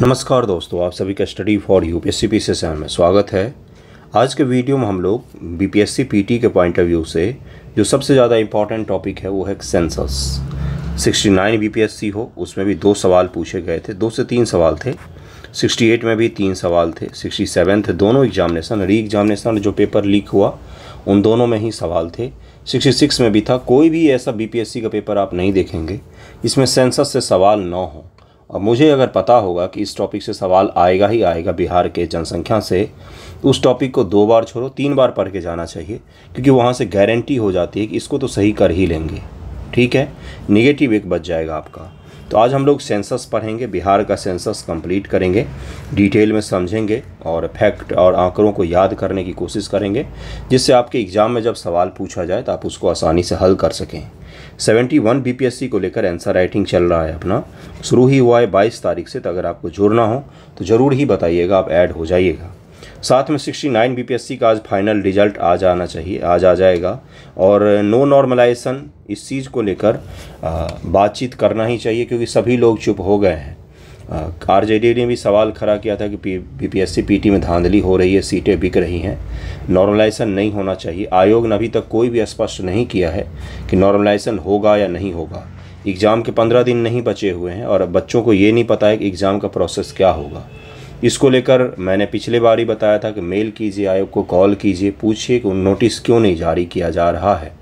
नमस्कार दोस्तों आप सभी का study for U P S C P C M में स्वागत है आज के वीडियो में हम लोग B P S C P T के पॉइंट ऑफ व्यू से जो सबसे ज़्यादा इम्पॉर्टेंट टॉपिक है वो है सेंसस 69 सी हो उसमें भी दो सवाल पूछे गए थे दो से तीन सवाल थे 68 में भी तीन सवाल थे 67 थे दोनों एग्जामिनेशन री एग्जामिनेशन जो पेपर लीक हुआ उन दोनों में ही सवाल थे 66 में भी था कोई भी ऐसा बी पी एस सी का पेपर आप नहीं देखेंगे इसमें सेंसस से सवाल न हो और मुझे अगर पता होगा कि इस टॉपिक से सवाल आएगा ही आएगा बिहार के जनसंख्या से तो उस टॉपिक को दो बार छोड़ो तीन बार पढ़ के जाना चाहिए क्योंकि वहाँ से गारंटी हो जाती है कि इसको तो सही कर ही लेंगे ठीक है निगेटिव एक बच जाएगा आपका तो आज हम लोग सेंसस पढ़ेंगे बिहार का सेंसस कंप्लीट करेंगे डिटेल में समझेंगे और फैक्ट और आंकड़ों को याद करने की कोशिश करेंगे जिससे आपके एग्ज़ाम में जब सवाल पूछा जाए तो आप उसको आसानी से हल कर सकें 71 बीपीएससी को लेकर आंसर राइटिंग चल रहा है अपना शुरू ही हुआ है 22 तारीख से तो अगर आपको जुड़ना हो तो ज़रूर ही बताइएगा आप ऐड हो जाइएगा साथ में 69 बीपीएससी का आज फाइनल रिजल्ट आज आना चाहिए आज आ जाएगा और नो नॉर्मलाइजेशन इस चीज़ को लेकर बातचीत करना ही चाहिए क्योंकि सभी लोग चुप हो गए हैं डी ने भी सवाल खड़ा किया था कि बीपीएससी पीटी में धांधली हो रही है सीटें बिक रही हैं नॉर्मलाइजेशन नहीं होना चाहिए आयोग ने अभी तक कोई भी स्पष्ट नहीं किया है कि नॉर्मलाइजेशन होगा या नहीं होगा एग्ज़ाम के पंद्रह दिन नहीं बचे हुए हैं और बच्चों को ये नहीं पता है कि एग्ज़ाम का प्रोसेस क्या होगा इसको लेकर मैंने पिछले बार ही बताया था कि मेल कीजिए आयोग को कॉल कीजिए पूछिए कि नोटिस क्यों नहीं जारी किया जा रहा है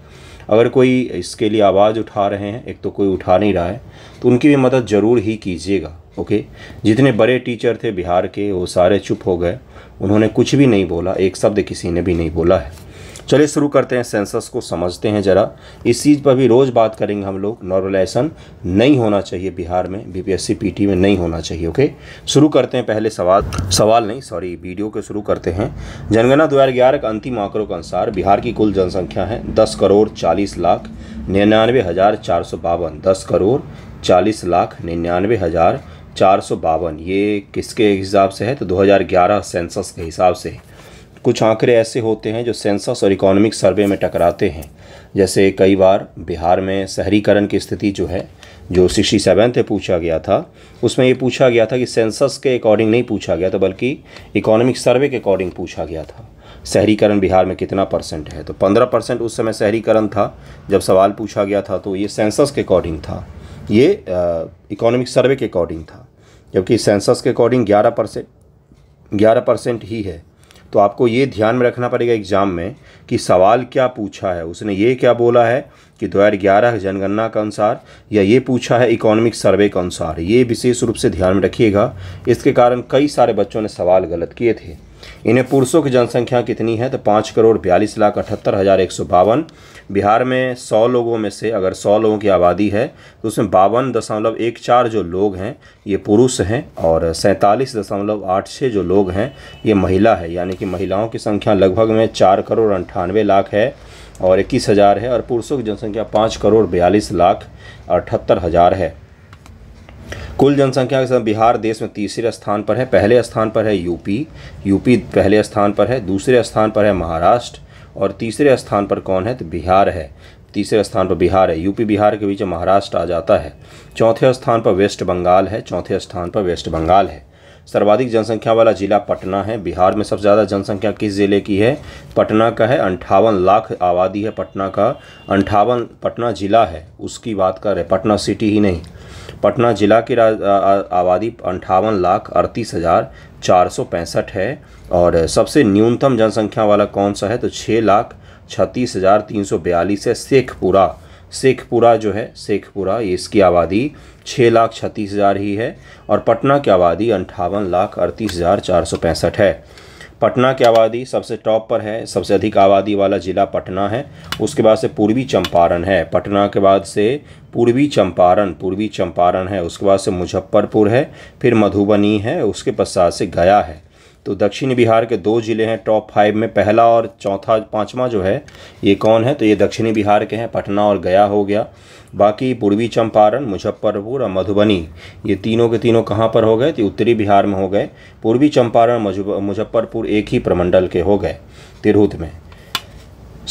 अगर कोई इसके लिए आवाज़ उठा रहे हैं एक तो कोई उठा नहीं रहा है तो उनकी भी मदद ज़रूर ही कीजिएगा ओके जितने बड़े टीचर थे बिहार के वो सारे चुप हो गए उन्होंने कुछ भी नहीं बोला एक शब्द किसी ने भी नहीं बोला है चलिए शुरू करते हैं सेंसस को समझते हैं ज़रा इस चीज़ पर भी रोज़ बात करेंगे हम लोग नॉर्मलाइजेशन नहीं होना चाहिए बिहार में बीपीएससी पीटी में नहीं होना चाहिए ओके शुरू करते हैं पहले सवाल सवाल नहीं सॉरी वीडियो को शुरू करते हैं जनगणना दो हज़ार के अंतिम आंकड़ों के अनुसार बिहार की कुल जनसंख्या है दस करोड़ चालीस लाख निन्यानवे हज़ार चार सौ बावन दस करोड़ चालीस लाख निन्यानवे हज़ार चार सौ बावन ये किसके हिसाब से है तो 2011 सेंसस के हिसाब से है कुछ आंकड़े ऐसे होते हैं जो सेंसस और इकोनॉमिक सर्वे में टकराते हैं जैसे कई बार बिहार में शहरीकरण की स्थिति जो है जो सिक्सटी सेवन पूछा गया था उसमें ये पूछा गया था कि सेंसस के अकॉर्डिंग नहीं पूछा गया था बल्कि इकोनॉमिक सर्वे के अकॉर्डिंग पूछा गया था शहरीकरण बिहार में कितना परसेंट है तो पंद्रह परसेंट उस समय शहरीकरण था जब सवाल पूछा गया था तो ये सेंसस के अकॉर्डिंग था ये इकोनॉमिक सर्वे के अकॉर्डिंग था जबकि सेंसस के अकॉर्डिंग ग्यारह परसेंट ग्यारह परसेंट ही है तो आपको ये ध्यान में रखना पड़ेगा एग्ज़ाम में कि सवाल क्या पूछा है उसने ये क्या बोला है कि 2011 जनगणना के अनुसार या ये पूछा है इकोनॉमिक सर्वे के अनुसार ये विशेष रूप से ध्यान में रखिएगा इसके कारण कई सारे बच्चों ने सवाल गलत किए थे इन्हें पुरुषों की जनसंख्या कितनी है तो पाँच करोड़ बयालीस लाख अठहत्तर हज़ार एक सौ बावन बिहार में सौ लोगों में से अगर सौ लोगों की आबादी है तो उसमें बावन दशमलव एक चार जो लोग हैं ये पुरुष हैं और सैंतालीस दशमलव आठ छः जो लोग हैं ये महिला है यानी कि महिलाओं की संख्या लगभग में चार करोड़ अंठानवे लाख है और इक्कीस हज़ार है और पुरुषों की जनसंख्या पाँच करोड़ बयालीस लाख अठहत्तर हज़ार है कुल जनसंख्या के साथ बिहार देश में तीसरे स्थान पर है पहले स्थान पर है यूपी यूपी पहले स्थान पर है दूसरे स्थान पर है महाराष्ट्र और तीसरे स्थान पर कौन है तो बिहार है तीसरे स्थान पर बिहार है यूपी बिहार के बीच महाराष्ट्र आ जाता है चौथे स्थान पर वेस्ट बंगाल है चौथे स्थान पर वेस्ट बंगाल है सर्वाधिक जनसंख्या वाला जिला पटना है बिहार में सबसे ज़्यादा जनसंख्या किस ज़िले की है पटना का है अंठावन लाख आबादी है पटना का अंठावन पटना ज़िला है उसकी बात कर रहे पटना सिटी ही नहीं पटना जिला की आबादी अंठावन लाख अड़तीस हज़ार चार सौ पैंसठ है और सबसे न्यूनतम जनसंख्या वाला कौन सा है तो छः लाख छत्तीस हज़ार तीन सौ बयालीस है शेखपुरा शेखपुरा जो है शेखपुरा इसकी आबादी छः लाख छत्तीस हज़ार ही है और पटना की आबादी अंठावन लाख अड़तीस हज़ार चार सौ पैंसठ है पटना की आबादी सबसे टॉप पर है सबसे अधिक आबादी वाला ज़िला पटना है उसके बाद से पूर्वी चंपारण है पटना के बाद से पूर्वी चंपारण पूर्वी चंपारण है उसके बाद से मुजफ्फरपुर है फिर मधुबनी है उसके पश्चात से गया है तो दक्षिण बिहार के दो ज़िले हैं टॉप फाइव में पहला और चौथा पाँचवा जो है ये कौन है तो ये दक्षिणी बिहार के हैं पटना और गया हो गया बाकी पूर्वी चंपारण मुजफ्फरपुर और मधुबनी ये तीनों के तीनों कहाँ पर हो गए तो उत्तरी बिहार में हो गए पूर्वी चंपारण मुजफ्फरपुर एक ही प्रमंडल के हो गए तिरहुत में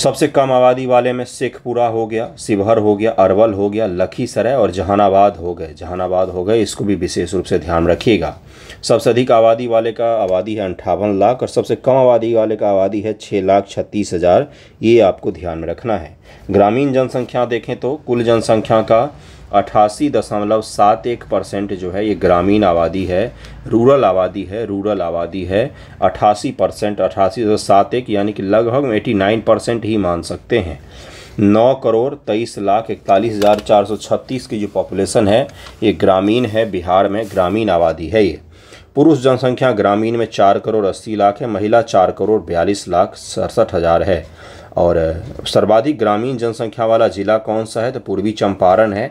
सबसे कम आबादी वाले में शेखपुरा हो गया शिवहर हो गया अरवल हो गया लखीसराय और जहानाबाद हो गए जहानाबाद हो गए इसको भी विशेष रूप से ध्यान रखिएगा सबसे अधिक आबादी वाले का आबादी है अंठावन लाख और सबसे कम आबादी वाले का आबादी है छः लाख छत्तीस हज़ार ये आपको ध्यान में रखना है ग्रामीण जनसंख्या देखें तो कुल जनसंख्या का अट्ठासी दशमलव सात एक परसेंट जो है ये ग्रामीण आबादी है रूरल आबादी है रूरल आबादी है अट्ठासी परसेंट अट्ठासी दशमलव सात एक यानी कि लगभग एटी नाइन परसेंट ही मान सकते हैं नौ करोड़ तेईस लाख इकतालीस हज़ार चार सौ छत्तीस की जो पॉपुलेशन है ये ग्रामीण है बिहार में ग्रामीण आबादी है ये पुरुष जनसंख्या ग्रामीण में चार करोड़ अस्सी लाख है महिला चार करोड़ बयालीस लाख सड़सठ हज़ार है और सर्वाधिक ग्रामीण जनसंख्या वाला ज़िला कौन सा है तो पूर्वी चंपारण है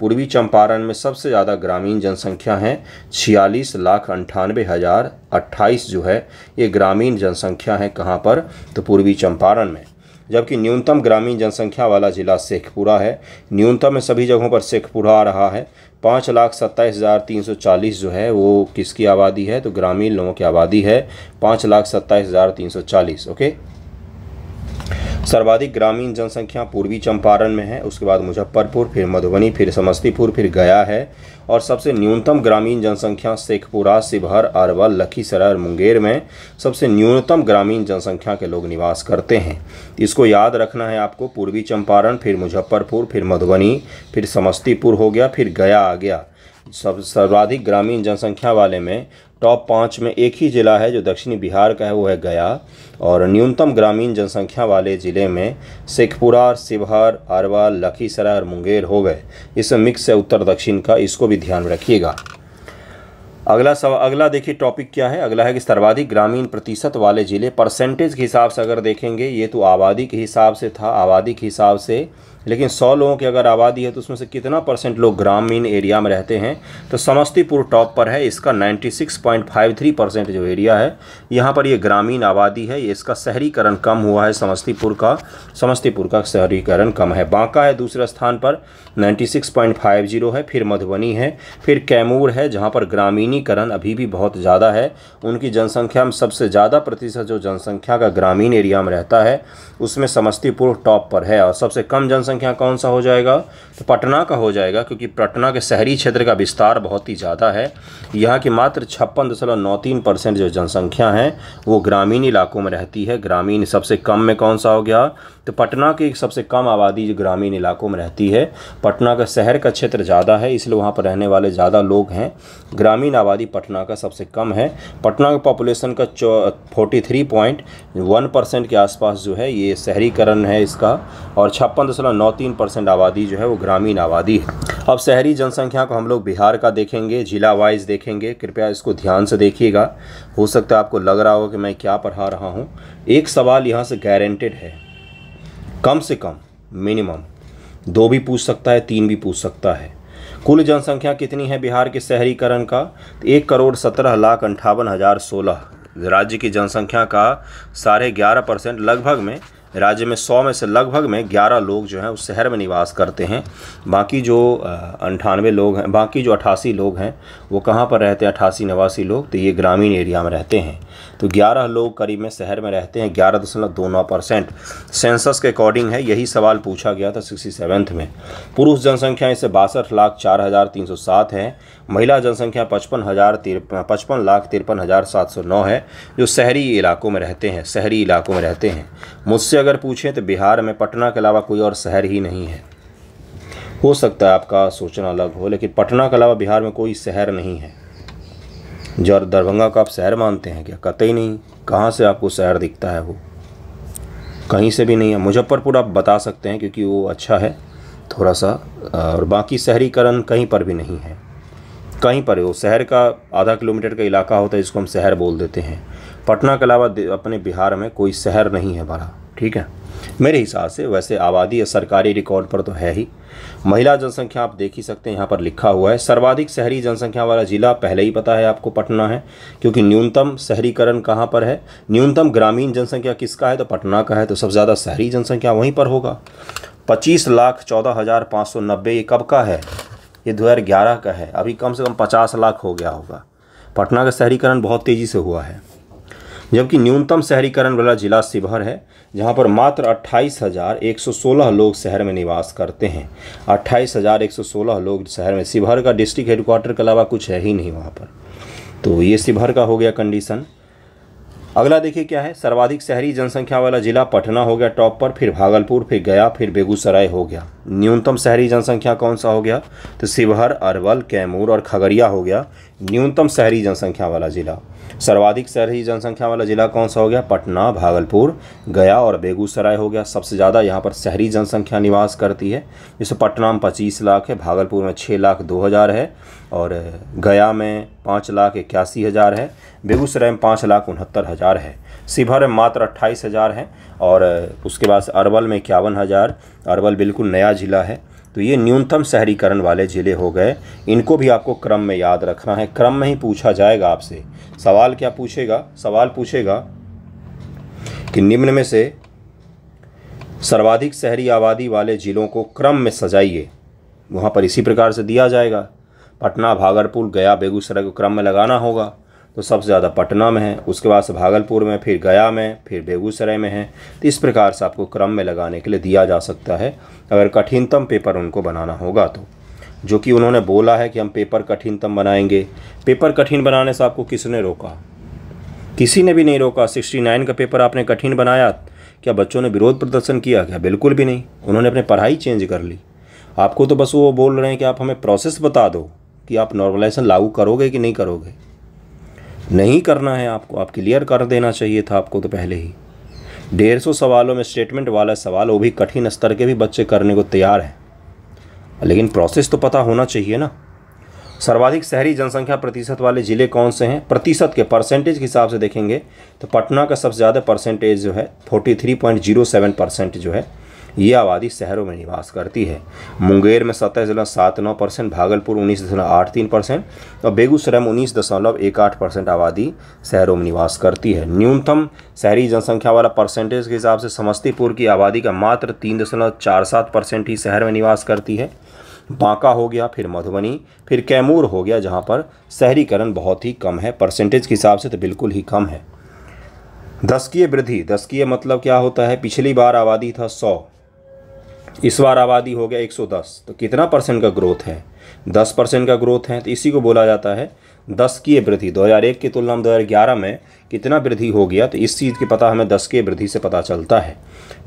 पूर्वी चंपारण में सबसे ज़्यादा ग्रामीण जनसंख्या है छियालीस लाख अंठानवे हज़ार अट्ठाईस जो है ये ग्रामीण जनसंख्या है कहाँ पर तो पूर्वी चंपारण में जबकि न्यूनतम ग्रामीण जनसंख्या वाला ज़िला शेखपुरा है न्यूनतम में सभी जगहों पर शेखपुरा आ रहा है पाँच लाख सत्ताईस हज़ार तीन सौ चालीस जो है वो किसकी आबादी है तो ग्रामीण लोगों की आबादी है पाँच लाख सत्ताईस हज़ार तीन सौ चालीस ओके सर्वाधिक ग्रामीण जनसंख्या पूर्वी चंपारण में है उसके बाद मुजफ्फरपुर फिर मधुबनी फिर समस्तीपुर फिर गया है और सबसे न्यूनतम ग्रामीण जनसंख्या शेखपुरा शिवहर अरवल लखीसराय और मुंगेर में सबसे न्यूनतम ग्रामीण जनसंख्या के लोग निवास करते हैं इसको याद रखना है आपको पूर्वी चंपारण फिर मुजफ्फरपुर फिर मधुबनी फिर समस्तीपुर हो गया फिर गया आ गया सब सर्वाधिक ग्रामीण जनसंख्या वाले में टॉप पाँच में एक ही ज़िला है जो दक्षिणी बिहार का है वो है गया और न्यूनतम ग्रामीण जनसंख्या वाले ज़िले में शेखपुरा शिवहर अरवल लखीसराय और मुंगेर हो गए इसमें मिक्स है उत्तर दक्षिण का इसको भी ध्यान में रखिएगा अगला सव अगला देखिए टॉपिक क्या है अगला है कि सर्वाधिक ग्रामीण प्रतिशत वाले ज़िले परसेंटेज के हिसाब से अगर देखेंगे ये तो आबादी के हिसाब से था आबादी के हिसाब से लेकिन सौ लोगों की अगर आबादी है तो उसमें से कितना परसेंट लोग ग्रामीण एरिया में रहते हैं तो समस्तीपुर टॉप पर है इसका 96.53 परसेंट जो एरिया है यहाँ पर ये यह ग्रामीण आबादी है इसका शहरीकरण कम हुआ है समस्तीपुर का समस्तीपुर का शहरीकरण कम है बांका है दूसरे स्थान पर नाइन्टी है फिर मधुबनी है फिर कैमूर है जहाँ पर ग्रामीणीकरण अभी भी बहुत ज़्यादा है उनकी जनसंख्या में सबसे ज़्यादा प्रतिशत जो जनसंख्या का ग्रामीण एरिया में रहता है उसमें समस्तीपुर टॉप पर है और सबसे कम जनसंख्या जनसंख्या कौन सा हो जाएगा तो पटना का हो जाएगा क्योंकि पटना के शहरी क्षेत्र का विस्तार बहुत ही ज़्यादा है यहाँ की मात्र छप्पन दशमलव नौ तीन परसेंट जो जनसंख्या है वो ग्रामीण इलाकों में रहती है ग्रामीण सबसे कम में कौन सा हो गया तो पटना की सबसे कम आबादी जो ग्रामीण इलाकों में रहती है पटना का शहर का क्षेत्र ज़्यादा है इसलिए वहाँ पर रहने वाले ज़्यादा लोग हैं ग्रामीण आबादी पटना का सबसे कम है पटना का पॉपुलेशन का forty three point one percent के आसपास जो है ये शहरीकरण है इसका और छप्पन दशमलव नौ तीन परसेंट आबादी जो है वो ग्रामीण आबादी है अब शहरी जनसंख्या को हम लोग बिहार का देखेंगे जिला वाइज देखेंगे कृपया इसको ध्यान से देखिएगा हो सकता है आपको लग रहा हो कि मैं क्या पढ़ा रहा हूँ एक सवाल यहाँ से गारंटेड है कम से कम मिनिमम दो भी पूछ सकता है तीन भी पूछ सकता है कुल जनसंख्या कितनी है बिहार के शहरीकरण का एक करोड़ सत्रह लाख अंठावन हज़ार सोलह राज्य की जनसंख्या का साढ़े ग्यारह परसेंट लगभग में राज्य में सौ में से लगभग में ग्यारह लोग जो हैं उस शहर में निवास करते हैं बाकी जो अंठानवे लोग हैं बाकी जो अट्ठासी लोग हैं वो कहाँ पर रहते हैं अट्ठासी नवासी लोग तो ये ग्रामीण एरिया में रहते हैं तो ग्यारह लोग करीब में शहर में रहते हैं ग्यारह दशमलव दो नौ परसेंट सेंसस के अकॉर्डिंग है यही सवाल पूछा गया था सिक्सटी सेवन्थ में पुरुष जनसंख्या इससे बासठ लाख चार हज़ार तीन सौ सात है महिला जनसंख्या पचपन हज़ार तिरपन पचपन लाख तिरपन हज़ार सात सौ नौ है जो शहरी इलाकों में रहते हैं शहरी इलाकों में रहते हैं मुझसे अगर पूछें तो बिहार में पटना के अलावा कोई और शहर ही नहीं है हो सकता है आपका सोचना अलग हो लेकिन पटना के अलावा बिहार में कोई शहर नहीं है जो दरभंगा का आप शहर मानते हैं क्या कतई नहीं कहाँ से आपको शहर दिखता है वो कहीं से भी नहीं है मुजफ्फरपुर आप बता सकते हैं क्योंकि वो अच्छा है थोड़ा सा और बाकी शहरीकरण कहीं पर भी नहीं है कहीं पर वो शहर का आधा किलोमीटर का इलाका होता है जिसको हम शहर बोल देते हैं पटना के अलावा अपने बिहार में कोई शहर नहीं है बड़ा ठीक है मेरे हिसाब से वैसे आबादी या सरकारी रिकॉर्ड पर तो है ही महिला जनसंख्या आप देख ही सकते हैं यहाँ पर लिखा हुआ है सर्वाधिक शहरी जनसंख्या वाला ज़िला पहले ही पता है आपको पटना है क्योंकि न्यूनतम शहरीकरण कहाँ पर है न्यूनतम ग्रामीण जनसंख्या किसका है तो पटना का है तो सबसे ज़्यादा शहरी जनसंख्या वहीं पर होगा पच्चीस लाख चौदह हज़ार पाँच सौ नब्बे ये कब का है ये दो हज़ार ग्यारह का है अभी कम से कम पचास लाख हो गया होगा पटना का शहरीकरण बहुत तेज़ी से हुआ है जबकि न्यूनतम शहरीकरण वाला जिला शिवहर है जहां पर मात्र अट्ठाईस हज़ार एक सौ सोलह लोग शहर में निवास करते हैं अट्ठाईस हज़ार एक सौ सोलह लोग शहर में शिवहर का डिस्ट्रिक्ट हेडक्वार्टर के अलावा कुछ है ही नहीं वहाँ पर तो ये शिवहर का हो गया कंडीशन अगला देखिए क्या है सर्वाधिक शहरी जनसंख्या वाला जिला पटना हो गया टॉप पर फिर भागलपुर फिर गया फिर बेगूसराय हो गया न्यूनतम शहरी जनसंख्या कौन सा हो गया तो शिवहर अरवल कैमूर और खगड़िया हो गया न्यूनतम शहरी जनसंख्या वाला जिला सर्वाधिक शहरी जनसंख्या वाला ज़िला कौन सा हो गया पटना भागलपुर गया और बेगूसराय हो गया सबसे ज़्यादा यहाँ पर शहरी जनसंख्या निवास करती है जैसे पटना में पच्चीस लाख है भागलपुर में छः लाख दो हज़ार है और गया में पाँच लाख इक्यासी हज़ार है बेगूसराय में पाँच लाख उनहत्तर हज़ार है शिवहर में मात्र अट्ठाईस हज़ार है और उसके बाद अरवल में इक्यावन हज़ार अरवल बिल्कुल नया ज़िला है तो ये न्यूनतम शहरीकरण वाले ज़िले हो गए इनको भी आपको क्रम में याद रखना है क्रम में ही पूछा जाएगा आपसे सवाल क्या पूछेगा सवाल पूछेगा कि निम्न में से सर्वाधिक शहरी आबादी वाले ज़िलों को क्रम में सजाइए वहाँ पर इसी प्रकार से दिया जाएगा पटना भागलपुर गया बेगूसराय को क्रम में लगाना होगा तो सबसे ज़्यादा पटना में है उसके बाद से भागलपुर में फिर गया में फिर बेगूसराय में है तो इस प्रकार से आपको क्रम में लगाने के लिए दिया जा सकता है अगर कठिनतम पेपर उनको बनाना होगा तो जो कि उन्होंने बोला है कि हम पेपर कठिनतम बनाएंगे पेपर कठिन बनाने से आपको किसने रोका किसी ने भी नहीं रोका 69 का पेपर आपने कठिन बनाया क्या बच्चों ने विरोध प्रदर्शन किया क्या बिल्कुल भी नहीं उन्होंने अपनी पढ़ाई चेंज कर ली आपको तो बस वो बोल रहे हैं कि आप हमें प्रोसेस बता दो कि आप नॉर्मलाइजेशन लागू करोगे कि नहीं करोगे नहीं करना है आपको आप क्लियर कर देना चाहिए था आपको तो पहले ही डेढ़ सौ सवालों में स्टेटमेंट वाला सवाल वो भी कठिन स्तर के भी बच्चे करने को तैयार हैं लेकिन प्रोसेस तो पता होना चाहिए ना सर्वाधिक शहरी जनसंख्या प्रतिशत वाले ज़िले कौन से हैं प्रतिशत के परसेंटेज के हिसाब से देखेंगे तो पटना का सबसे ज़्यादा परसेंटेज जो है forty three point zero seven percent जो है यह आबादी शहरों में निवास करती है मुंगेर में सत्रह दशमलव सात नौ परसेंट भागलपुर उन्नीस दशमलव आठ तीन परसेंट और बेगूसराय में उन्नीस दशमलव एक आठ परसेंट आबादी शहरों में निवास करती है न्यूनतम शहरी जनसंख्या वाला परसेंटेज के हिसाब से समस्तीपुर की आबादी का मात्र तीन दशमलव चार सात परसेंट ही शहर में निवास करती है बांका हो गया फिर मधुबनी फिर कैमूर हो गया जहाँ पर शहरीकरण बहुत ही कम है परसेंटेज के हिसाब से तो बिल्कुल ही कम है दस की वृद्धि दस की मतलब क्या होता है पिछली बार आबादी था सौ इस बार आबादी हो गया 110 तो कितना परसेंट का ग्रोथ है 10 परसेंट का ग्रोथ है तो इसी को बोला जाता है दस की वृद्धि 2001 की तुलना में 2011 में कितना वृद्धि हो गया तो इस चीज़ की पता हमें दस की वृद्धि से पता चलता है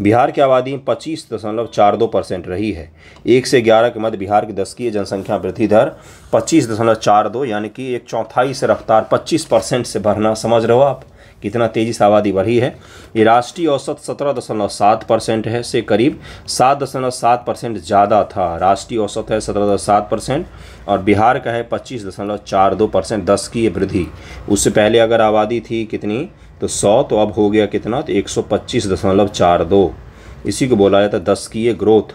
बिहार की आबादी पच्चीस दशमलव चार दो परसेंट रही है एक से ग्यारह के मध्य बिहार की दस की जनसंख्या वृद्धि दर पच्चीस दशमलव चार दो यानी कि एक चौथाई से रफ्तार पच्चीस परसेंट से बढ़ना समझ रहे हो आप कितना तेज़ी से आबादी बढ़ी है ये राष्ट्रीय औसत सत्रह दशमलव सात परसेंट है से करीब सात दशमलव सात परसेंट ज़्यादा था राष्ट्रीय औसत है सत्रह दशमलव सात परसेंट और बिहार का है पच्चीस दशमलव चार दो परसेंट दस की वृद्धि उससे पहले अगर आबादी थी कितनी तो सौ तो अब हो गया कितना तो एक सौ पच्चीस दशमलव चार दो इसी को बोला जाता है दस की ये ग्रोथ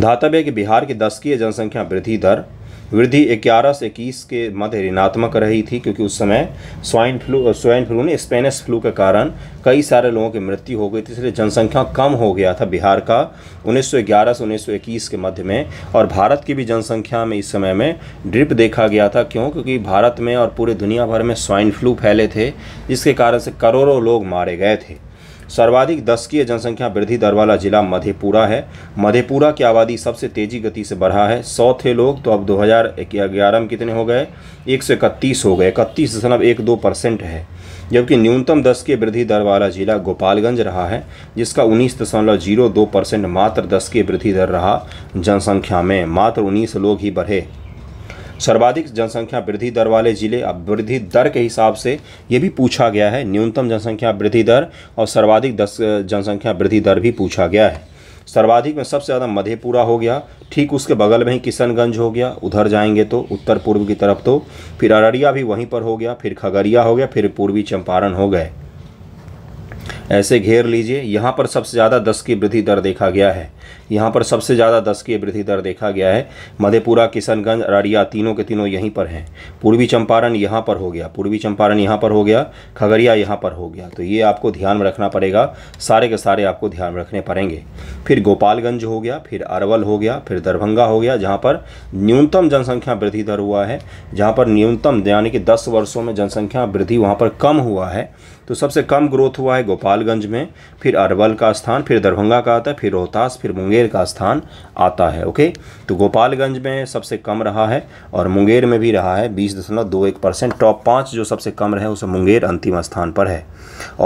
धातव्य कि बिहार की दस की जनसंख्या वृद्धि दर वृद्धि 11 से इक्कीस के मध्य ऋणात्मक रही थी क्योंकि उस समय स्वाइन फ्लू स्वाइन फ्लू ने स्पेनिश फ्लू के कारण कई सारे लोगों की मृत्यु हो गई थी इसलिए जनसंख्या कम हो गया था बिहार का 1911 से 1921 के मध्य में और भारत की भी जनसंख्या में इस समय में ड्रिप देखा गया था क्यों क्योंकि भारत में और पूरे दुनिया भर में स्वाइन फ्लू फैले थे जिसके कारण से करोड़ों लोग मारे गए थे सर्वाधिक दस की जनसंख्या वृद्धि दर वाला जिला मधेपुरा है मधेपुरा की आबादी सबसे तेजी गति से बढ़ा है सौ थे लोग तो अब दो हज़ार ग्यारह में कितने हो गए एक सौ इकतीस हो गए इकतीस दशमलव एक दो परसेंट है जबकि न्यूनतम दस की वृद्धि दर वाला जिला गोपालगंज रहा है जिसका उन्नीस दशमलव जीरो दो परसेंट मात्र दस की वृद्धि दर रहा जनसंख्या में मात्र उन्नीस लोग ही बढ़े सर्वाधिक जनसंख्या वृद्धि दर वाले जिले अब वृद्धि दर के हिसाब से ये भी पूछा गया है न्यूनतम जनसंख्या वृद्धि दर और सर्वाधिक दस जनसंख्या वृद्धि दर भी पूछा गया है सर्वाधिक में सबसे ज़्यादा मधेपुरा हो गया ठीक उसके बगल में ही किशनगंज हो गया उधर जाएंगे तो उत्तर पूर्व की तरफ तो फिर अररिया भी वहीं पर हो गया फिर खगड़िया हो गया फिर पूर्वी चंपारण हो गए ऐसे घेर लीजिए यहाँ पर सबसे ज़्यादा दस की वृद्धि दर देखा गया है यहाँ पर सबसे ज़्यादा दस की वृद्धि दर देखा गया है मधेपुरा किशनगंज अररिया तीनों के तीनों यहीं पर हैं पूर्वी चंपारण यहाँ पर हो गया पूर्वी चंपारण यहाँ पर हो गया खगड़िया यहाँ पर हो गया तो ये आपको ध्यान में रखना पड़ेगा सारे के सारे आपको ध्यान में रखने पड़ेंगे फिर गोपालगंज हो गया फिर अरवल हो गया फिर दरभंगा हो गया जहाँ पर न्यूनतम जनसंख्या वृद्धि दर हुआ है जहाँ पर न्यूनतम यानी कि दस वर्षों में जनसंख्या वृद्धि वहाँ पर कम हुआ है तो सबसे कम ग्रोथ हुआ है गोपालगंज में फिर अरवल का स्थान फिर दरभंगा का आता है फिर रोहतास फिर मुंगेर मुंगेर का स्थान आता है ओके तो गोपालगंज में सबसे कम रहा है और मुंगेर में भी रहा है बीस दशमलव दो एक परसेंट टॉप पाँच जो सबसे कम रहे उसे मुंगेर अंतिम स्थान पर है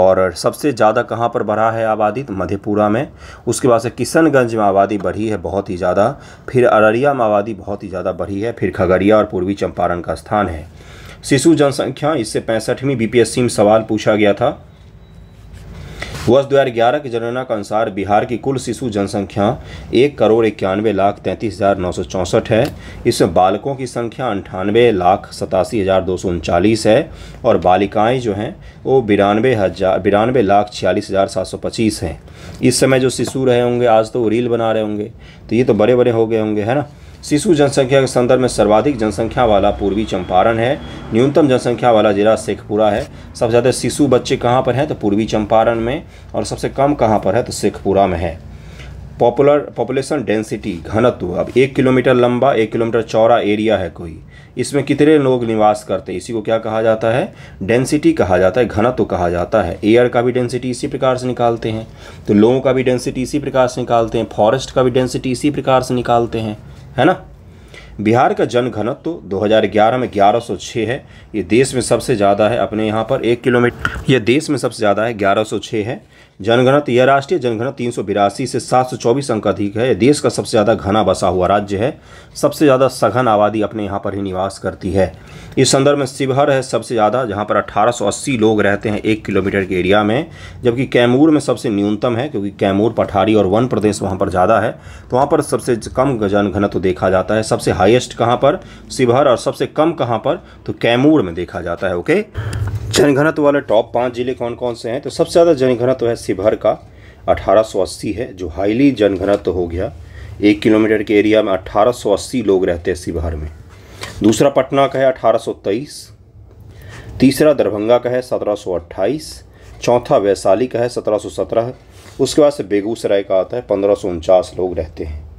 और सबसे ज़्यादा कहाँ पर बढ़ा है आबादी तो मधेपुरा में उसके बाद से किशनगंज में आबादी बढ़ी है बहुत ही ज़्यादा फिर अररिया में आबादी बहुत ही ज़्यादा बढ़ी है फिर खगड़िया और पूर्वी चंपारण का स्थान है शिशु जनसंख्या इससे पैंसठवीं बीपीएससी में सवाल पूछा गया था वर्ष 2011 की जनगणना के अनुसार बिहार की कुल शिशु जनसंख्या एक करोड़ इक्यानवे लाख तैंतीस हज़ार नौ सौ चौंसठ है इसमें बालकों की संख्या अंठानवे लाख सतासी हज़ार दो सौ उनचालीस है और बालिकाएं जो हैं वो बिरानवे हज़ार बिरानवे लाख छियालीस हज़ार सात सौ पच्चीस हैं इस समय जो शिशु रहे होंगे आज तो वो रील बना रहे होंगे तो ये तो बड़े बड़े हो गए होंगे है ना शिशु जनसंख्या के संदर्भ में सर्वाधिक जनसंख्या वाला पूर्वी चंपारण है न्यूनतम जनसंख्या वाला जिला शेखपुरा है सबसे ज़्यादा शिशु बच्चे कहाँ पर हैं तो पूर्वी चंपारण में और सबसे कम कहाँ पर है तो शेखपुरा में है पॉपुलर पॉपुलेशन डेंसिटी घनत्व अब एक किलोमीटर लंबा एक किलोमीटर चौड़ा एरिया है कोई इसमें कितने लोग निवास करते हैं इसी को क्या कहा जाता है डेंसिटी कहा जाता है घनत्व कहा जाता है एयर का भी डेंसिटी इसी प्रकार से निकालते हैं तो लोगों का भी डेंसिटी इसी प्रकार से निकालते हैं फॉरेस्ट का भी डेंसिटी इसी प्रकार से निकालते हैं है ना बिहार का जन घनत्व तो 2011 में 1106 है ये देश में सबसे ज़्यादा है अपने यहाँ पर एक किलोमीटर यह देश में सबसे ज़्यादा है 1106 है जनघनत्व तो यह राष्ट्रीय जनघनत्व तीन सौ बिरासी से सात सौ चौबीस अंक अधिक है देश का सबसे ज़्यादा घना बसा हुआ राज्य है सबसे ज़्यादा सघन आबादी अपने यहाँ पर ही निवास करती है इस संदर्भ में शिवहर है सबसे ज़्यादा जहाँ पर सौ अस्सी लोग रहते हैं एक किलोमीटर के एरिया में जबकि कैमूर में सबसे न्यूनतम है क्योंकि कैमूर पठारी और वन प्रदेश वहाँ पर ज़्यादा है तो वहाँ पर सबसे कम जनघनत्व तो देखा जाता है सबसे हाइएस्ट कहाँ पर शिवहर और सबसे कम कहाँ पर तो कैमूर में देखा जाता है ओके जनघनत्व वाले टॉप पाँच ज़िले कौन कौन से हैं तो सबसे ज़्यादा जनघनत्व है शिवहर का 1880 है जो हाईली जनघनत्व हो गया एक किलोमीटर के एरिया में 1880 लोग रहते हैं शिवहर में दूसरा पटना का है 1823 तीसरा दरभंगा का है 1728 चौथा वैशाली का है 1717 उसके बाद से बेगूसराय का आता है पंद्रह लोग रहते हैं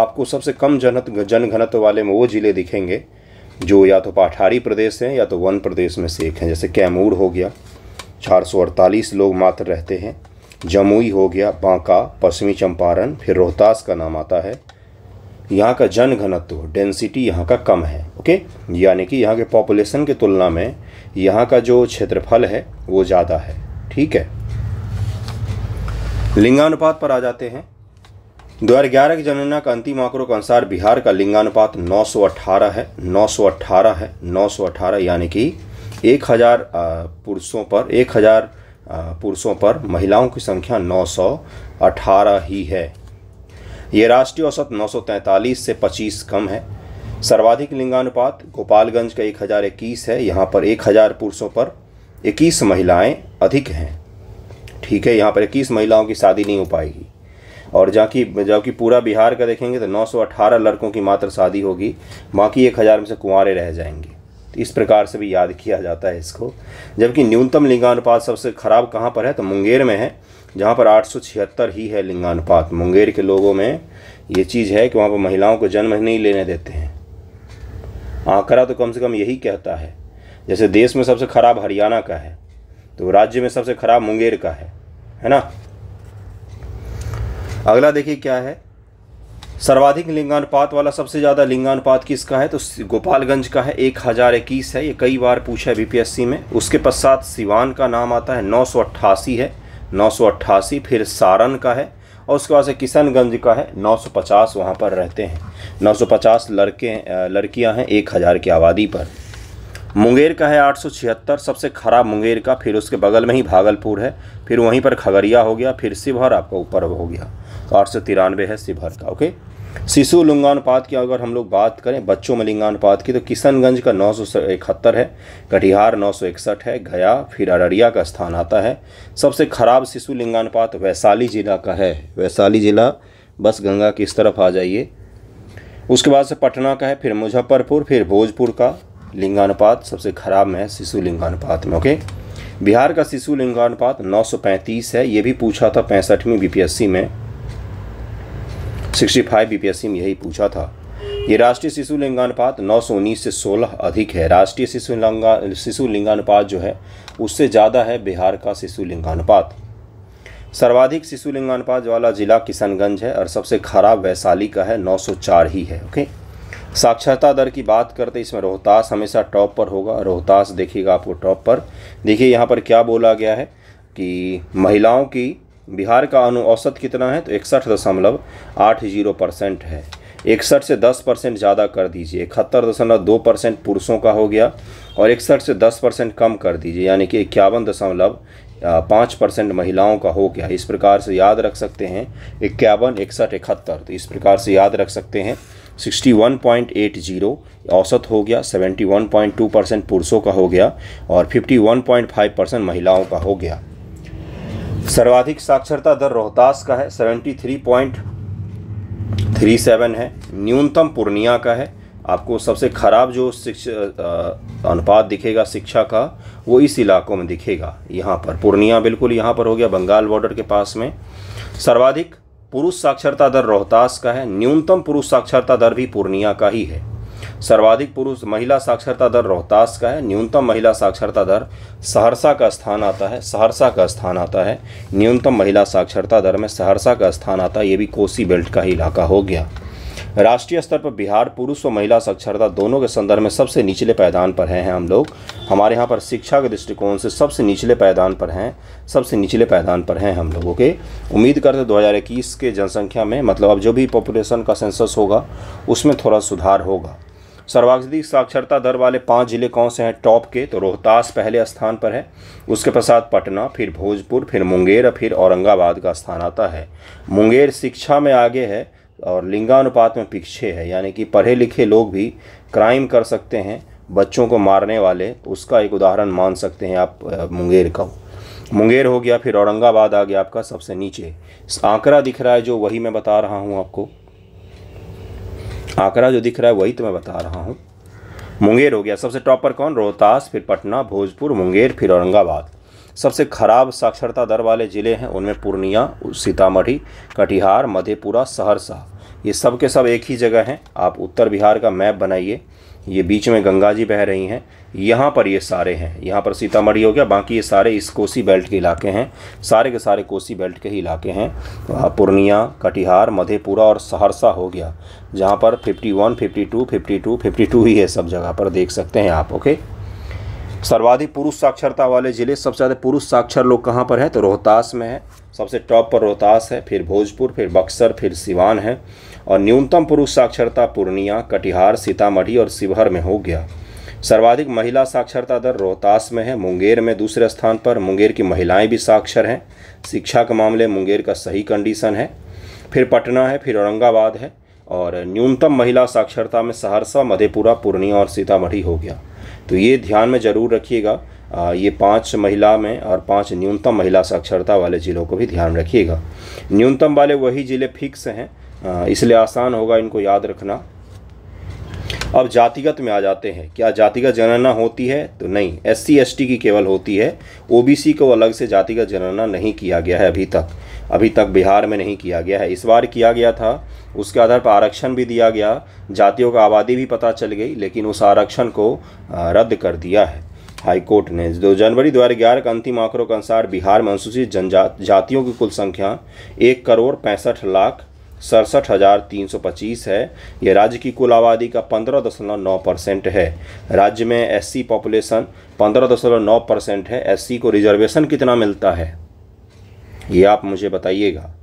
आपको सबसे कम जनत जनघनत्व वाले में वो ज़िले दिखेंगे जो या तो पाठारी प्रदेश हैं या तो वन प्रदेश में से एक हैं जैसे कैमूर हो गया चार सौ अड़तालीस लोग मात्र रहते हैं जमुई हो गया बांका पश्चिमी चंपारण फिर रोहतास का नाम आता है यहाँ का जन घनत्व डेंसिटी यहाँ का कम है ओके यानी कि यहाँ के पॉपुलेशन की तुलना में यहाँ का जो क्षेत्रफल है वो ज़्यादा है ठीक है लिंगानुपात पर आ जाते हैं 2011 की जनगणना का अंतिम आंकड़ों के अनुसार बिहार का लिंगानुपात 918 है 918 है 918 यानी कि 1000 पुरुषों पर 1000 पुरुषों पर महिलाओं की संख्या 918 ही है ये राष्ट्रीय औसत 943 से 25 कम है सर्वाधिक लिंगानुपात गोपालगंज का 1021 है यहाँ पर 1000 पुरुषों पर 21 महिलाएं अधिक हैं ठीक है यहाँ पर 21 महिलाओं की शादी नहीं हो पाएगी और जबकि जबकि पूरा बिहार का देखेंगे तो 918 लड़कों की मात्र शादी होगी बाकी एक हज़ार में से कुंवारे रह जाएंगे तो इस प्रकार से भी याद किया जाता है इसको जबकि न्यूनतम लिंगानुपात सबसे खराब कहाँ पर है तो मुंगेर में है जहाँ पर आठ ही है लिंगानुपात मुंगेर के लोगों में ये चीज़ है कि वहाँ पर महिलाओं को जन्म नहीं लेने देते हैं आंकड़ा तो कम से कम यही कहता है जैसे देश में सबसे खराब हरियाणा का है तो राज्य में सबसे खराब मुंगेर का है है ना अगला देखिए क्या है सर्वाधिक लिंगानुपात वाला सबसे ज़्यादा लिंगानुपात किसका है तो गोपालगंज का है एक हज़ार इक्कीस है ये कई बार पूछा है बीपीएससी में उसके पश्चात सिवान का नाम आता है नौ सौ अट्ठासी है नौ सौ अट्ठासी फिर सारण का है और उसके बाद से किशनगंज का है नौ सौ पचास वहाँ पर रहते हैं नौ सौ पचास लड़के लड़कियाँ हैं एक हज़ार की आबादी पर मुंगेर का है छिहत्तर सबसे खराब मुंगेर का फिर उसके बगल में ही भागलपुर है फिर वहीं पर खगड़िया हो गया फिर शिवहर आपका ऊपर हो गया आठ सौ तिरानवे है शिवहर का ओके शिशु लिंगानुपात की अगर हम लोग बात करें बच्चों में लिंगानुपात की तो किशनगंज का नौ सौ इकहत्तर है कटिहार नौ सौ इकसठ है गया फिर अररिया का स्थान आता है सबसे खराब शिशु लिंगानुपात वैशाली जिला का है वैशाली जिला बस गंगा की इस तरफ आ जाइए उसके बाद से पटना का है फिर मुजफ्फरपुर फिर भोजपुर का लिंगानुपात सबसे खराब में है शिशु लिंगानुपात में ओके बिहार का शिशु लिंगानुपात 935 है ये भी पूछा था पैंसठवीं बीपीएससी में सिक्सटी फाइव बीपीएससी में यही पूछा था ये राष्ट्रीय शिशु लिंगानुपात नौ सौ उन्नीस से सोलह अधिक है राष्ट्रीय शिशु लिंगा शिशु लिंगानुपात जो है उससे ज़्यादा है बिहार का शिशु लिंगानुपात सर्वाधिक शिशु लिंगानुपात वाला जिला किशनगंज है और सबसे खराब वैशाली का है 904 ही है ओके साक्षरता दर की बात करते इसमें रोहतास हमेशा टॉप पर होगा रोहतास देखिएगा आपको टॉप पर देखिए यहाँ पर क्या बोला गया है कि महिलाओं की बिहार का अनु औसत कितना है तो इकसठ दशमलव आठ जीरो परसेंट है इकसठ से दस परसेंट ज़्यादा कर दीजिए इकहत्तर दशमलव दो परसेंट पुरुषों का हो गया और इकसठ से दस परसेंट कम कर दीजिए यानी कि इक्यावन दशमलव पाँच परसेंट महिलाओं का हो गया इस प्रकार से याद रख सकते हैं इक्यावन इकसठ इकहत्तर तो इस प्रकार से याद रख सकते हैं 61.80 औसत हो गया 71.2 परसेंट पुरुषों का हो गया और 51.5 परसेंट महिलाओं का हो गया सर्वाधिक साक्षरता दर रोहतास का है seventy three point three seven है न्यूनतम पूर्णिया का है आपको सबसे खराब जो शिक्षा अनुपात दिखेगा शिक्षा का वो इस इलाकों में दिखेगा यहाँ पर पूर्णिया बिल्कुल यहाँ पर हो गया बंगाल बॉर्डर के पास में सर्वाधिक पुरुष साक्षरता दर रोहतास का है न्यूनतम पुरुष साक्षरता दर भी पूर्णिया का ही है सर्वाधिक पुरुष महिला साक्षरता दर रोहतास का है न्यूनतम महिला साक्षरता दर सहरसा का स्थान आता है सहरसा का स्थान आता है न्यूनतम महिला साक्षरता दर में सहरसा का स्थान आता है ये भी कोसी बेल्ट का ही इलाका हो गया राष्ट्रीय स्तर पर बिहार पुरुष और महिला साक्षरता दोनों के संदर्भ में सबसे निचले पैदान पर हैं हम लोग हमारे यहाँ पर शिक्षा के दृष्टिकोण से सबसे निचले पैदान पर हैं सबसे निचले पैदान पर हैं हम लोगों के उम्मीद करते दो हज़ार इक्कीस के जनसंख्या में मतलब अब जो भी पॉपुलेशन का सेंसस होगा उसमें थोड़ा सुधार होगा सर्वाधिक साक्षरता दर वाले पांच जिले कौन से हैं टॉप के तो रोहतास पहले स्थान पर है उसके पश्चात पटना फिर भोजपुर फिर मुंगेर और फिर औरंगाबाद का स्थान आता है मुंगेर शिक्षा में आगे है और लिंगानुपात में पीछे है यानी कि पढ़े लिखे लोग भी क्राइम कर सकते हैं बच्चों को मारने वाले तो उसका एक उदाहरण मान सकते हैं आप मुंगेर का मुंगेर हो गया फिर औरंगाबाद आ गया आपका सबसे नीचे आंकड़ा दिख रहा है जो वही मैं बता रहा हूँ आपको आंकड़ा जो दिख रहा है वही तो मैं बता रहा हूँ मुंगेर हो गया सबसे टॉप पर कौन रोहतास फिर पटना भोजपुर मुंगेर फिर औरंगाबाद सबसे खराब साक्षरता दर वाले ज़िले हैं उनमें पूर्णिया सीतामढ़ी कटिहार मधेपुरा सहरसा ये सब के सब एक ही जगह हैं आप उत्तर बिहार का मैप बनाइए ये बीच में गंगा जी बह रही हैं यहाँ पर ये सारे हैं यहाँ पर सीतामढ़ी हो गया बाकी ये सारे इस कोसी बेल्ट के इलाके हैं सारे के सारे कोसी बेल्ट के ही इलाके हैं तो पूर्णिया कटिहार मधेपुरा और सहरसा हो गया जहाँ पर 51, 52, 52, 52 ही है सब जगह पर देख सकते हैं आप ओके सर्वाधिक पुरुष साक्षरता वाले ज़िले सबसे ज़्यादा पुरुष साक्षर लोग कहाँ पर हैं तो रोहतास में है सबसे टॉप पर रोहतास है फिर भोजपुर फिर बक्सर फिर सिवान है और न्यूनतम पुरुष साक्षरता पूर्णिया कटिहार सीतामढ़ी और शिवहर में हो गया सर्वाधिक महिला साक्षरता दर रोहतास में है मुंगेर में दूसरे स्थान पर मुंगेर की महिलाएं भी साक्षर हैं शिक्षा के मामले मुंगेर का सही कंडीशन है फिर पटना है फिर औरंगाबाद है और न्यूनतम महिला साक्षरता में सहरसा मधेपुरा पूर्णिया और सीतामढ़ी हो गया तो ये ध्यान में ज़रूर रखिएगा ये पाँच महिला में और पाँच न्यूनतम महिला साक्षरता वाले ज़िलों को भी ध्यान रखिएगा न्यूनतम वाले वही ज़िले फिक्स हैं इसलिए आसान होगा इनको याद रखना अब जातिगत में आ जाते हैं क्या जातिगत जनगणना होती है तो नहीं एस सी की केवल होती है ओबीसी को अलग से जातिगत जनगणना नहीं किया गया है अभी तक अभी तक बिहार में नहीं किया गया है इस बार किया गया था उसके आधार पर आरक्षण भी दिया गया जातियों का आबादी भी पता चल गई लेकिन उस आरक्षण को रद्द कर दिया है हाईकोर्ट ने दो जनवरी 2011 के अंतिम आंकड़ों के अनुसार बिहार में अनुसूचित जनजातियों की कुल संख्या एक करोड़ पैंसठ लाख सड़सठ हज़ार तीन सौ पच्चीस है यह राज्य की कुल आबादी का पंद्रह दशमलव नौ परसेंट है राज्य में एससी पॉपुलेशन पंद्रह दशमलव नौ परसेंट है एससी को रिजर्वेशन कितना मिलता है ये आप मुझे बताइएगा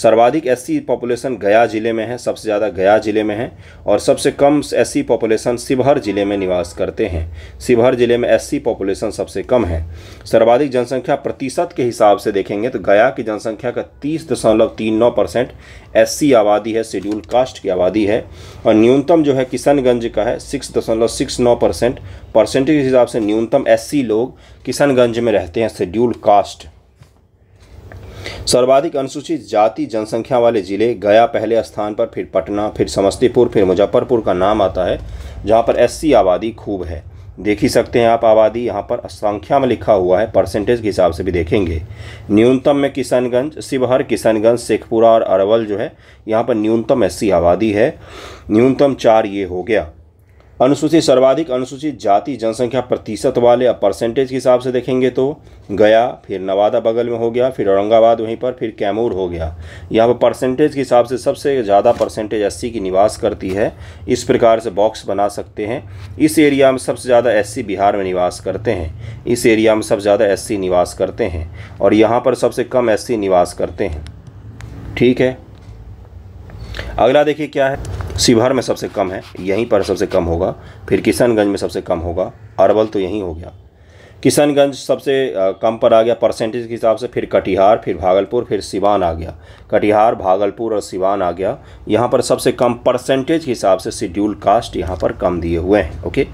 सर्वाधिक एस सी पॉपुलेशन गया ज़िले में है सबसे ज़्यादा गया ज़िले में है और सबसे कम एस सी पॉपुलेशन शिवहर ज़िले में निवास करते हैं शिवहर ज़िले में एस सी पॉपुलेशन सबसे कम है सर्वाधिक जनसंख्या प्रतिशत के हिसाब से देखेंगे तो गया की जनसंख्या का तीस दशमलव तीन नौ परसेंट एस सी आबादी है शेड्यूल कास्ट की आबादी है और न्यूनतम जो है किशनगंज का है सिक्स दशमलव सिक्स नौ परसेंट परसेंटेज के हिसाब से न्यूनतम एस सी लोग किशनगंज में रहते हैं शेड्यूल कास्ट सर्वाधिक अनुसूचित जाति जनसंख्या वाले जिले गया पहले स्थान पर फिर पटना फिर समस्तीपुर फिर मुजफ्फरपुर का नाम आता है जहाँ पर एस आबादी खूब है देख ही सकते हैं आप आबादी यहाँ पर संख्या में लिखा हुआ है परसेंटेज के हिसाब से भी देखेंगे न्यूनतम में किशनगंज शिवहर किशनगंज शेखपुरा और अरवल जो है यहाँ पर न्यूनतम एस आबादी है न्यूनतम चार ये हो गया अनुसूचित सर्वाधिक अनुसूचित जाति जनसंख्या प्रतिशत वाले अब परसेंटेज के हिसाब से देखेंगे तो गया फिर नवादा बगल में हो गया फिर औरंगाबाद वहीं पर फिर कैमूर हो गया यहाँ पर परसेंटेज के हिसाब से सबसे ज़्यादा परसेंटेज एस की निवास करती है इस प्रकार से बॉक्स बना सकते हैं इस एरिया में सबसे ज़्यादा एस बिहार में निवास करते हैं इस एरिया में सबसे ज़्यादा एस निवास करते हैं और यहाँ पर सबसे कम एस निवास करते हैं ठीक है अगला देखिए क्या है शिवहर में सबसे कम है यहीं पर सबसे कम होगा फिर किशनगंज में सबसे कम होगा अरवल तो यहीं हो गया किशनगंज सबसे कम पर आ गया परसेंटेज के हिसाब से फिर कटिहार फिर भागलपुर फिर सिवान आ गया कटिहार भागलपुर और सिवान आ गया यहाँ पर सबसे कम परसेंटेज के हिसाब से शेड्यूल कास्ट यहाँ पर कम दिए हुए हैं ओके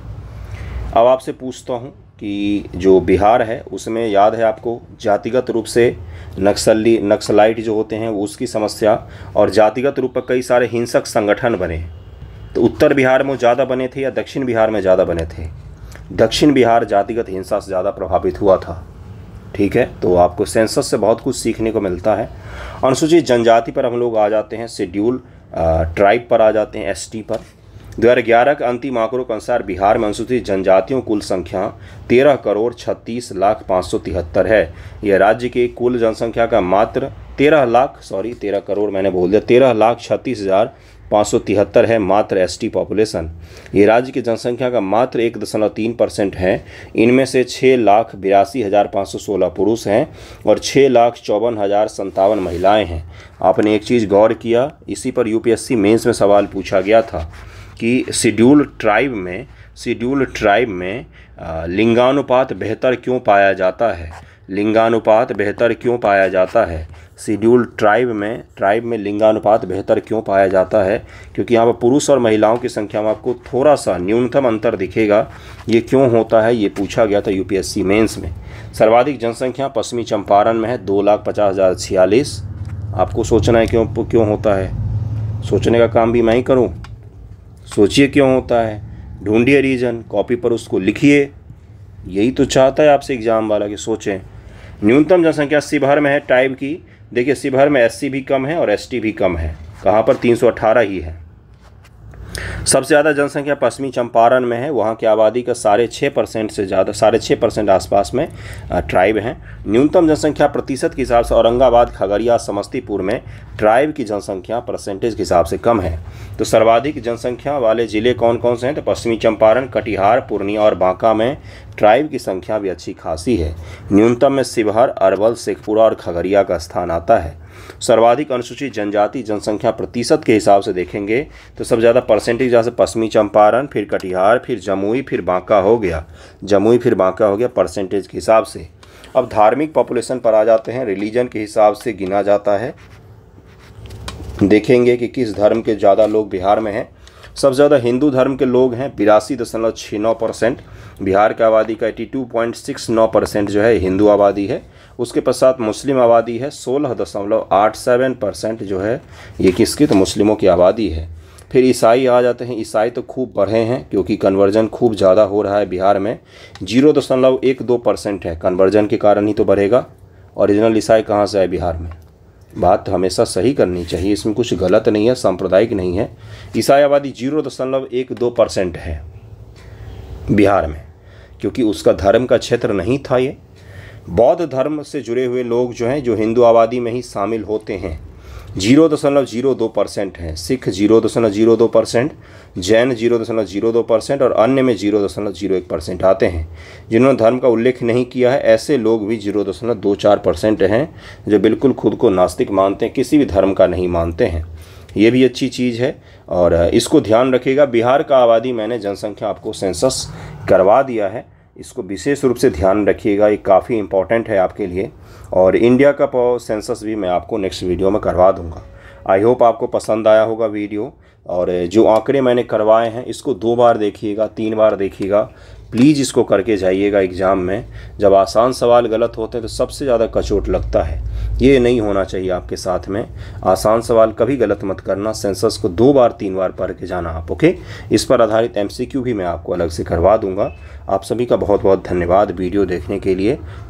अब आपसे पूछता हूँ कि जो बिहार है उसमें याद है आपको जातिगत रूप से नक्सली नक्सलाइट जो होते हैं उसकी समस्या और जातिगत रूप पर कई सारे हिंसक संगठन बने तो उत्तर बिहार में ज़्यादा बने थे या दक्षिण बिहार में ज़्यादा बने थे दक्षिण बिहार जातिगत हिंसा से ज़्यादा प्रभावित हुआ था ठीक है तो आपको सेंसस से बहुत कुछ सीखने को मिलता है अनुसूचित जनजाति पर हम लोग आ जाते हैं शेड्यूल ट्राइब पर आ जाते हैं एसटी पर दो हज़ार ग्यारह के अंतिम आंकड़ों के अनुसार बिहार में अनुसूचित जनजातियों कुल संख्या तेरह करोड़ छत्तीस लाख पाँच सौ तिहत्तर है यह राज्य के कुल जनसंख्या का मात्र तेरह लाख सॉरी तेरह करोड़ मैंने बोल दिया तेरह लाख छत्तीस हज़ार पाँच सौ तिहत्तर है मात्र एसटी पॉपुलेशन ये राज्य की जनसंख्या का मात्र एक दशमलव तीन परसेंट है इनमें से छः लाख बिरासी हज़ार पाँच सौ सोलह पुरुष हैं और छः लाख चौवन हज़ार संतावन महिलाएँ हैं आपने एक चीज़ गौर किया इसी पर यूपीएससी मेंस में सवाल पूछा गया था कि शेड्यूल ट्राइब में शेड्यूल ट्राइब में लिंगानुपात बेहतर क्यों पाया जाता है लिंगानुपात बेहतर क्यों पाया जाता है शेड्यूल ट्राइब में ट्राइब में लिंगानुपात बेहतर क्यों पाया जाता है क्योंकि यहाँ पर पुरुष और महिलाओं की संख्या में आपको थोड़ा सा न्यूनतम अंतर दिखेगा ये क्यों होता है ये पूछा गया था यूपीएससी मेंस में सर्वाधिक जनसंख्या पश्चिमी चंपारण में है दो लाख पचास हज़ार छियालीस आपको सोचना है क्यों क्यों होता है सोचने का काम भी मैं ही करूँ सोचिए क्यों होता है ढूंढिए रीज़न कॉपी पर उसको लिखिए यही तो चाहता है आपसे एग्ज़ाम वाला कि सोचें न्यूनतम जनसंख्या शिवहर में है टाइप की देखिए शिवहर में एससी भी कम है और एसटी भी कम है कहाँ पर 318 ही है सबसे ज़्यादा जनसंख्या पश्चिमी चंपारण में है वहाँ की आबादी का साढ़े छः परसेंट से ज़्यादा साढ़े छः परसेंट आसपास में ट्राइब हैं न्यूनतम जनसंख्या प्रतिशत के हिसाब से औरंगाबाद खगड़िया समस्तीपुर में ट्राइब की जनसंख्या परसेंटेज के हिसाब से कम है तो सर्वाधिक जनसंख्या वाले ज़िले कौन कौन से हैं तो पश्चिमी चंपारण कटिहार पूर्णिया और बांका में ट्राइब की संख्या भी अच्छी खासी है न्यूनतम में शिवहर अरवल शेखपुरा और खगड़िया का स्थान आता है सर्वाधिक अनुसूचित जनजाति जनसंख्या प्रतिशत के हिसाब से देखेंगे तो सबसे ज़्यादा परसेंटेज जहाँ से पश्चिमी चंपारण फिर कटिहार फिर जमुई फिर बांका हो गया जमुई फिर बांका हो गया परसेंटेज के हिसाब से अब धार्मिक पॉपुलेशन पर आ जाते हैं रिलीजन के हिसाब से गिना जाता है देखेंगे कि किस धर्म के ज़्यादा लोग बिहार में हैं सबसे ज़्यादा हिंदू धर्म के लोग हैं बिरासी दशमलव छः नौ परसेंट बिहार की आबादी का एटी टू पॉइंट सिक्स नौ परसेंट जो है हिंदू आबादी है उसके पश्चात मुस्लिम आबादी है सोलह दशमलव आठ सेवन परसेंट जो है ये किसकी तो मुस्लिमों की आबादी है फिर ईसाई आ जाते हैं ईसाई तो खूब बढ़े हैं क्योंकि कन्वर्जन खूब ज़्यादा हो रहा है बिहार में जीरो दशमलव एक दो परसेंट है कन्वर्जन के कारण ही तो बढ़ेगा ओरिजिनल ईसाई कहाँ से आए बिहार में बात तो हमेशा सही करनी चाहिए इसमें कुछ गलत नहीं है सांप्रदायिक नहीं है ईसाई आबादी जीरो दशमलव एक दो परसेंट है बिहार में क्योंकि उसका धर्म का क्षेत्र नहीं था ये बौद्ध धर्म से जुड़े हुए लोग जो हैं जो हिंदू आबादी में ही शामिल होते हैं जीरो दशमलव जीरो दो परसेंट हैं सिख जीरो दशमलव जीरो दो परसेंट जैन जीरो दशमलव जीरो दो परसेंट और अन्य में जीरो दशमलव जीरो एक परसेंट आते हैं जिन्होंने धर्म का उल्लेख नहीं किया है ऐसे लोग भी जीरो दशमलव दो चार परसेंट हैं जो बिल्कुल खुद को नास्तिक मानते हैं किसी भी धर्म का नहीं मानते हैं ये भी अच्छी चीज़ है और इसको ध्यान रखिएगा बिहार का आबादी मैंने जनसंख्या आपको सेंसस करवा दिया है इसको विशेष रूप से ध्यान रखिएगा ये काफ़ी इंपॉर्टेंट है आपके लिए और इंडिया का सेंसस भी मैं आपको नेक्स्ट वीडियो में करवा दूँगा आई होप आपको पसंद आया होगा वीडियो और जो आंकड़े मैंने करवाए हैं इसको दो बार देखिएगा तीन बार देखिएगा प्लीज़ इसको करके जाइएगा एग्ज़ाम में जब आसान सवाल गलत होते हैं तो सबसे ज़्यादा कचोट लगता है ये नहीं होना चाहिए आपके साथ में आसान सवाल कभी गलत मत करना सेंसस को दो बार तीन बार पढ़ के जाना आप ओके इस पर आधारित एम भी मैं आपको अलग से करवा दूंगा आप सभी का बहुत बहुत धन्यवाद वीडियो देखने के लिए